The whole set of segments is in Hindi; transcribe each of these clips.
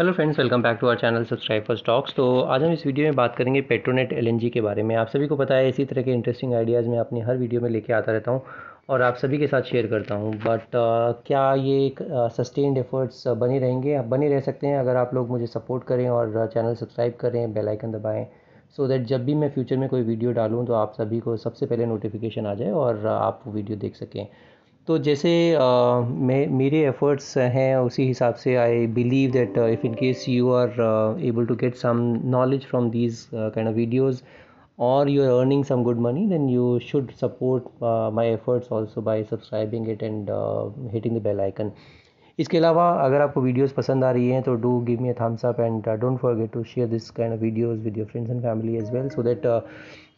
hello friends welcome back to our channel subscribe for stocks तो आज हम इस वीडियो में बात करेंगे पेट्रोनेट एलएनजी के बारे में आप सभी को पता है इसी तरह के इंटरेस्टिंग आइडियाज़ मैं अपनी हर वीडियो में लेके आता रहता हूँ और आप सभी के साथ शेयर करता हूँ बट uh, क्या ये सस्टेन्ड uh, एफर्ट्स बने रहेंगे आप बने रह सकते हैं अगर आप लोग मुझे सपोर्ट करें और चैनल uh, सब्सक्राइब करें बेलाइकन दबाएँ सो दैट जब भी मैं फ्यूचर में कोई वीडियो डालूँ तो आप सभी को सबसे पहले नोटिफिकेशन आ जाए और uh, आप वो वीडियो देख सकें तो जैसे मैं मेरे एफ़र्ट्स हैं उसी हिसाब से I believe that if in case you are able to get some knowledge from these kind of videos और you are earning some good money then you should support my efforts also by subscribing it and hitting the bell icon इसके अलावा अगर आपको वीडियोस पसंद आ रही हैं तो do give me a thumbs up and don't forget to share this kind of videos with your friends and family as well so that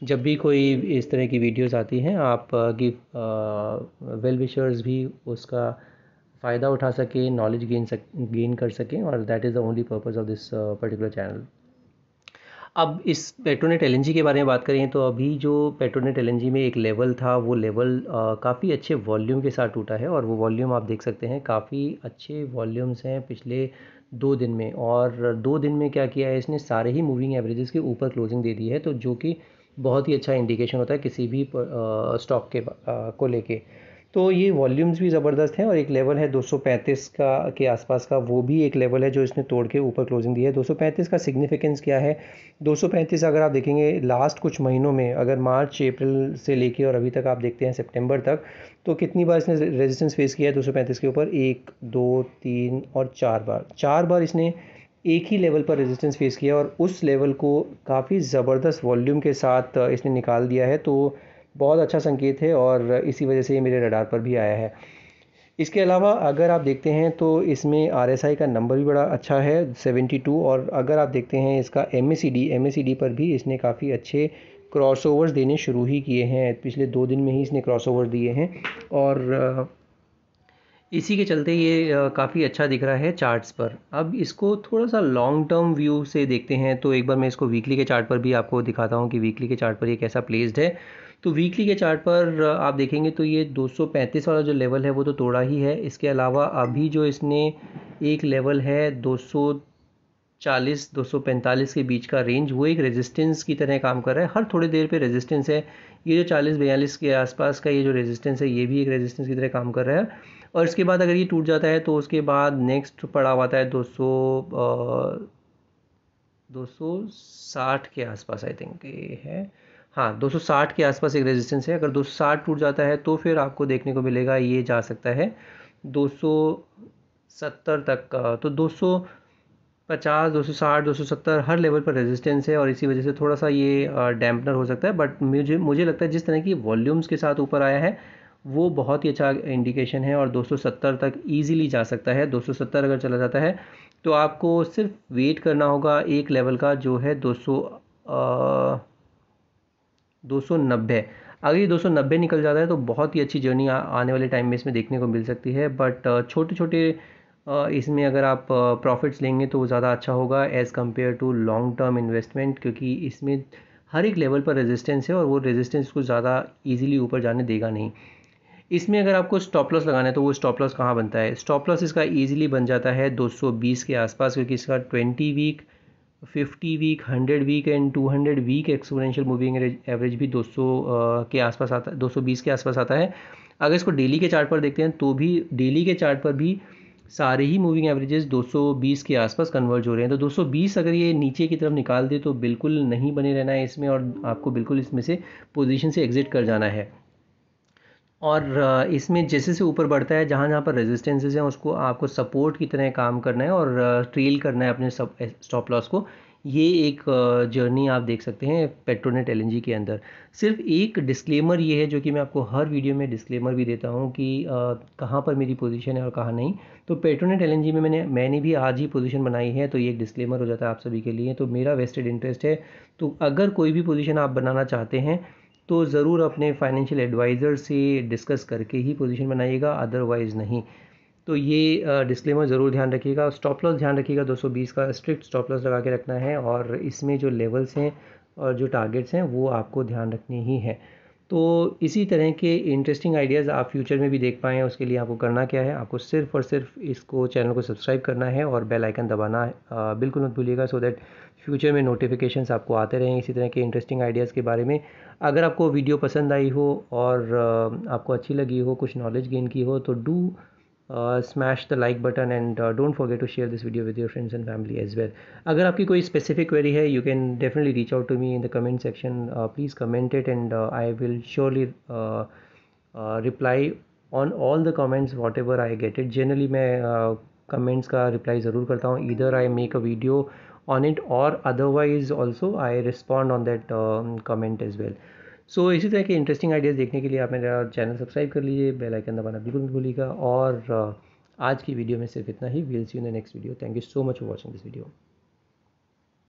जब भी कोई इस तरह की वीडियोस आती हैं आप गिव वेल विशर्स भी उसका फ़ायदा उठा सकें नॉलेज गेन सक गेन कर सकें और that is the only purpose of this particular channel अब इस पेट्रोनेट एल के बारे में बात करें तो अभी जो पेट्रोनेट एल में एक लेवल था वो लेवल काफ़ी अच्छे वॉल्यूम के साथ टूटा है और वो वॉल्यूम आप देख सकते हैं काफ़ी अच्छे वॉल्यूम्स हैं पिछले दो दिन में और दो दिन में क्या किया है इसने सारे ही मूविंग एवरेजेस के ऊपर क्लोजिंग दे दी है तो जो कि बहुत ही अच्छा इंडिकेशन होता है किसी भी स्टॉक के आ, को लेके तो ये वॉल्यूम्स भी ज़बरदस्त हैं और एक लेवल है 235 का के आसपास का वो भी एक लेवल है जो इसने तोड़ के ऊपर क्लोजिंग दी है 235 का सिग्निफिकेंस क्या है 235 अगर आप देखेंगे लास्ट कुछ महीनों में अगर मार्च अप्रैल से लेके और अभी तक आप देखते हैं सितंबर तक तो कितनी बार इसने रेजिस्टेंस फेस किया है दो के ऊपर एक दो तीन और चार बार चार बार इसने एक ही लेवल पर रेजिस्टेंस फेस किया और उस लेवल को काफ़ी ज़बरदस्त वॉल्यूम के साथ इसने निकाल दिया है तो बहुत अच्छा संकेत है और इसी वजह से ये मेरे रडार पर भी आया है इसके अलावा अगर आप देखते हैं तो इसमें आर का नंबर भी बड़ा अच्छा है 72 और अगर आप देखते हैं इसका एम एस डी पर भी इसने काफ़ी अच्छे क्रॉसओवर्स देने शुरू ही किए हैं पिछले दो दिन में ही इसने क्रॉसओवर दिए हैं और इसी के चलते ये काफ़ी अच्छा दिख रहा है चार्ट्स पर अब इसको थोड़ा सा लॉन्ग टर्म व्यू से देखते हैं तो एक बार मैं इसको वीकली के चार्ट पर भी आपको दिखाता हूँ कि वीकली के चार्ट पर ये कैसा प्लेस्ड है तो वीकली के चार्ट पर आप देखेंगे तो ये 235 वाला जो लेवल है वो तो तोड़ा ही है इसके अलावा अभी जो इसने एक लेवल है 240 245 के बीच का रेंज वो एक रेजिस्टेंस की तरह काम कर रहा है हर थोड़ी देर पे रेजिस्टेंस है ये जो 40 बयालीस के आसपास का ये जो रेजिस्टेंस है ये भी एक रेजिस्टेंस की तरह काम कर रहा है और इसके बाद अगर ये टूट जाता है तो उसके बाद नेक्स्ट पड़ाव आता है दो सौ साठ के आसपास आई थिंक ये है हाँ 260 के आसपास एक रेजिस्टेंस है अगर 260 टूट जाता है तो फिर आपको देखने को मिलेगा ये जा सकता है 270 तक का तो 250, 260, 270 हर लेवल पर रेजिस्टेंस है और इसी वजह से थोड़ा सा ये डैम्पनर हो सकता है बट मुझे मुझे लगता है जिस तरह की वॉल्यूम्स के साथ ऊपर आया है वो बहुत ही अच्छा इंडिकेशन है और 270 तक इजीली जा सकता है 270 अगर चला जाता है तो आपको सिर्फ वेट करना होगा एक लेवल का जो है 200 सौ अगर ये दो निकल जाता है तो बहुत ही अच्छी जर्नी आने वाले टाइम में इसमें देखने को मिल सकती है बट छोटे छोटे इसमें अगर आप प्रॉफिट्स लेंगे तो ज़्यादा अच्छा होगा as compare to long term investment क्योंकि इसमें हर एक लेवल पर रेजिस्टेंस है और वो रेजिस्टेंस को ज़्यादा इजीली ऊपर जाने देगा नहीं इसमें अगर आपको स्टॉप लॉस लगाना है तो वो स्टॉप लॉस कहाँ बनता है स्टॉप लॉस इसका ईजिली बन जाता है 220 के आसपास क्योंकि इसका 20 week 50 week 100 week and 200 week exponential moving average भी 200 के आसपास आता 220 के आसपास आता है अगर इसको डेली के चार्ट पर देखते हैं तो भी डेली के चार्ट पर भी सारे ही मूविंग एवरेजेस 220 के आसपास कन्वर्ज हो रहे हैं तो 220 अगर ये नीचे की तरफ निकाल दे तो बिल्कुल नहीं बने रहना है इसमें और आपको बिल्कुल इसमें से पोजीशन से एग्जिट कर जाना है और इसमें जैसे से ऊपर बढ़ता है जहाँ जहाँ पर रेजिस्टेंसेज हैं उसको आपको सपोर्ट की तरह काम करना है और ट्रेल करना है अपने स्टॉप लॉस को ये एक जर्नी आप देख सकते हैं पेट्रोनेट एल के अंदर सिर्फ एक डिस्क्लेमर ये है जो कि मैं आपको हर वीडियो में डिस्क्लेमर भी देता हूँ कि कहाँ पर मेरी पोजीशन है और कहाँ नहीं तो पेट्रोनेट एल में मैंने मैंने भी आज ही पोजीशन बनाई है तो ये एक डिस्क्लेमर हो जाता है आप सभी के लिए तो मेरा वेस्टेड इंटरेस्ट है तो अगर कोई भी पोजिशन आप बनाना चाहते हैं तो ज़रूर अपने फाइनेंशियल एडवाइज़र से डिस्कस करके ही पोजीशन बनाइएगा अदरवाइज़ नहीं तो ये डिस्क्लेमर ज़रूर ध्यान रखिएगा स्टॉप लॉस ध्यान रखिएगा 220 का स्ट्रिक्ट स्टॉप लॉस लगा के रखना है और इसमें जो लेवल्स हैं और जो टारगेट्स हैं वो आपको ध्यान रखने ही हैं तो इसी तरह के इंटरेस्टिंग आइडियाज़ आप फ्यूचर में भी देख पाएँ उसके लिए आपको करना क्या है आपको सिर्फ और सिर्फ इसको चैनल को सब्सक्राइब करना है और बेल आइकन दबाना बिल्कुल मत भूलिएगा सो दैट फ्यूचर में नोटिफिकेशन आपको आते रहें इसी तरह के इंटरेस्टिंग आइडियाज़ के बारे में अगर आपको वीडियो पसंद आई हो और आपको अच्छी लगी हो कुछ नॉलेज गेन की हो तो do smash the like button and don't forget to share this video with your friends and family as well अगर आपकी कोई स्पेसिफिक क्वेरी है you can definitely reach out to me in the comment section please comment it and I will surely reply on all the comments whatever I get it generally मैं कमेंट्स uh, का रिप्लाई ज़रूर करता हूँ इधर I make a video on it और otherwise also I respond on that comment as well so इसी तरह के इंटरेस्टिंग आइडियाज़ देखने के लिए आप मेरा चैनल सब्सक्राइब कर लीजिए बेल आइकन दबाना बिल्कुल मत भूलिएगा और uh, आज की वीडियो में सिर्फ इतना ही we'll see you in the next video thank you so much for watching this video